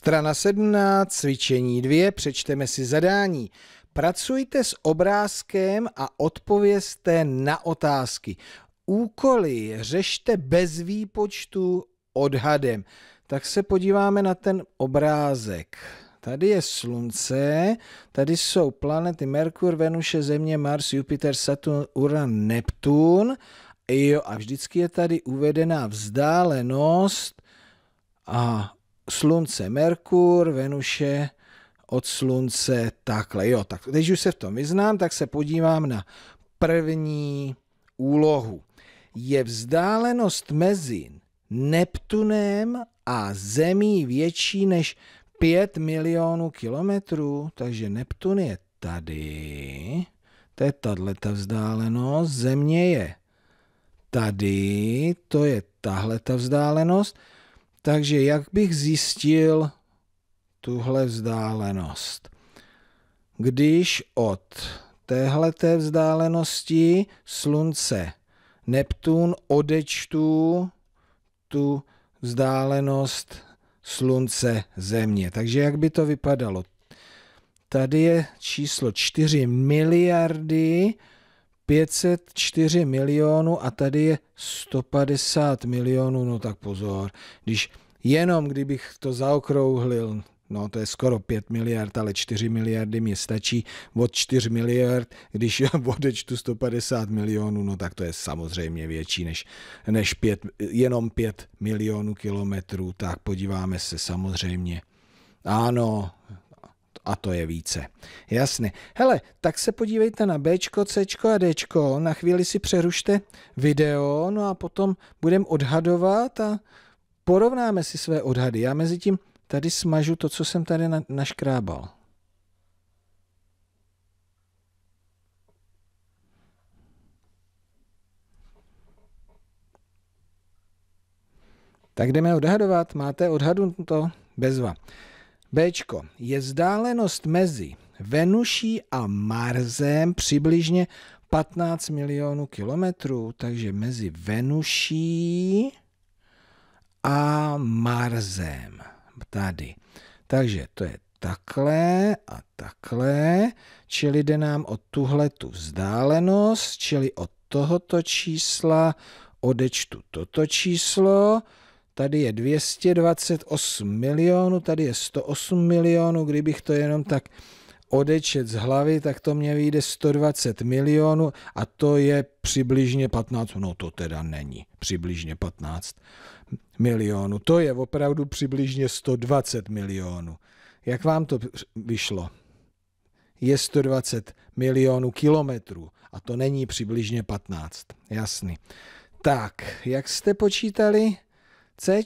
Strana 17, cvičení 2, přečteme si zadání. Pracujte s obrázkem a odpovězte na otázky. Úkoly řešte bez výpočtu odhadem. Tak se podíváme na ten obrázek. Tady je Slunce, tady jsou planety Merkur, Venuše, Země, Mars, Jupiter, Saturn, Uran, Neptun. Jo, a vždycky je tady uvedená vzdálenost a slunce Merkur, Venuše od slunce takhle. Jo, tak když už se v tom vyznám, tak se podívám na první úlohu. Je vzdálenost mezi Neptunem a Zemí větší než 5 milionů kilometrů, takže Neptun je tady, to je tahle ta vzdálenost, Země je tady, to je tahle ta vzdálenost, takže jak bych zjistil tuhle vzdálenost? Když od téhleté vzdálenosti Slunce Neptun odečtu tu vzdálenost Slunce Země. Takže jak by to vypadalo? Tady je číslo 4 miliardy 504 milionů a tady je 150 milionů, no tak pozor, když jenom kdybych to zaokrouhlil, no to je skoro 5 miliard, ale 4 miliardy mi stačí, od 4 miliard, když odečtu 150 milionů, no tak to je samozřejmě větší než, než 5, jenom 5 milionů kilometrů, tak podíváme se samozřejmě. Ano, a to je více. Jasně. Hele, tak se podívejte na B, C a D. Na chvíli si přerušte video, no a potom budeme odhadovat a porovnáme si své odhady. Já mezi tím tady smažu to, co jsem tady na, naškrábal. Tak jdeme odhadovat. Máte odhadu to? Bezva. B. Je vzdálenost mezi Venuší a Marzem přibližně 15 milionů kilometrů, takže mezi Venuší a Marzem. Tady. Takže to je takhle a takhle, čili jde nám o tuhle tu vzdálenost, čili od tohoto čísla odečtu toto číslo, tady je 228 milionů, tady je 108 milionů, kdybych to jenom tak odečet z hlavy, tak to mě vyjde 120 milionů a to je přibližně 15, no to teda není, přibližně 15 milionů. To je opravdu přibližně 120 milionů. Jak vám to vyšlo? Je 120 milionů kilometrů a to není přibližně 15. Jasný. Tak, jak jste počítali? C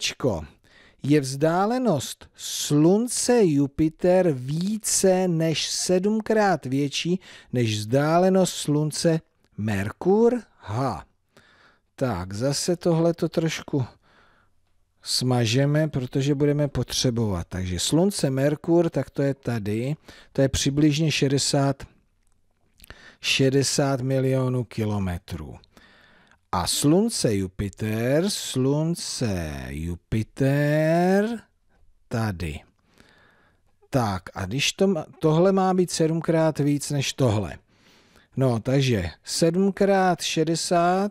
je vzdálenost Slunce Jupiter více než sedmkrát větší než vzdálenost Slunce Merkur H. Tak, zase tohle to trošku smažeme, protože budeme potřebovat. Takže Slunce, Merkur, tak to je tady. To je přibližně 60, 60 milionů kilometrů. A slunce Jupiter, slunce Jupiter tady. Tak a když to, tohle má být sedmkrát víc než tohle. No, takže 7x60,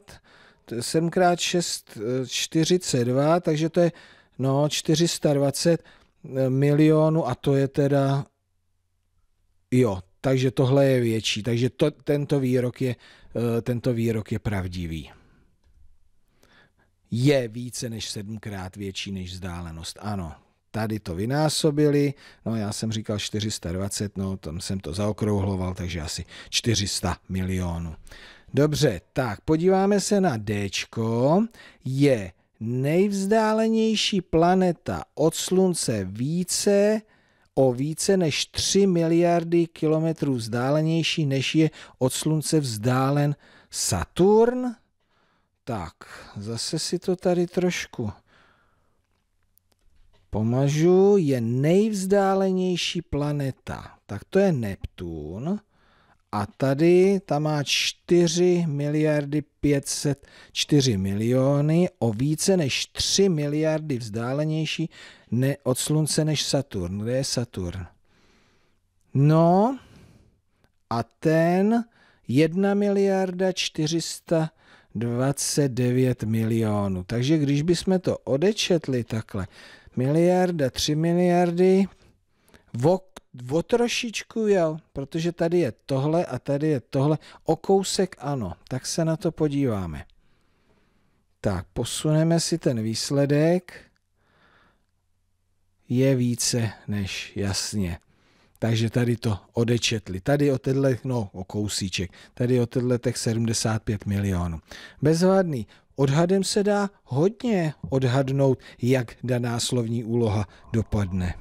7x6, 42, takže to je no, 420 eh, milionů a to je teda, jo, takže tohle je větší, takže to, tento, výrok je, eh, tento výrok je pravdivý je více než sedmkrát větší než vzdálenost. Ano, tady to vynásobili, no já jsem říkal 420, no tam jsem to zaokrouhloval, takže asi 400 milionů. Dobře, tak podíváme se na D. Je nejvzdálenější planeta od Slunce více o více než 3 miliardy kilometrů vzdálenější, než je od Slunce vzdálen Saturn? Tak, zase si to tady trošku pomažu. Je nejvzdálenější planeta. Tak to je Neptun. A tady ta má 4 miliardy 504 miliony o více než 3 miliardy vzdálenější ne, od Slunce než Saturn. Kde je Saturn? No a ten 1 miliarda 400 miliony 29 milionů. Takže když bychom to odečetli takhle, miliarda, 3 miliardy, o, o trošičku jo, protože tady je tohle a tady je tohle, o kousek ano, tak se na to podíváme. Tak, posuneme si ten výsledek. Je více než jasně. Takže tady to odečetli. Tady o tenhle, no o kousíček, tady o tenhle 75 milionů. Bezvadný. Odhadem se dá hodně odhadnout, jak daná slovní úloha dopadne.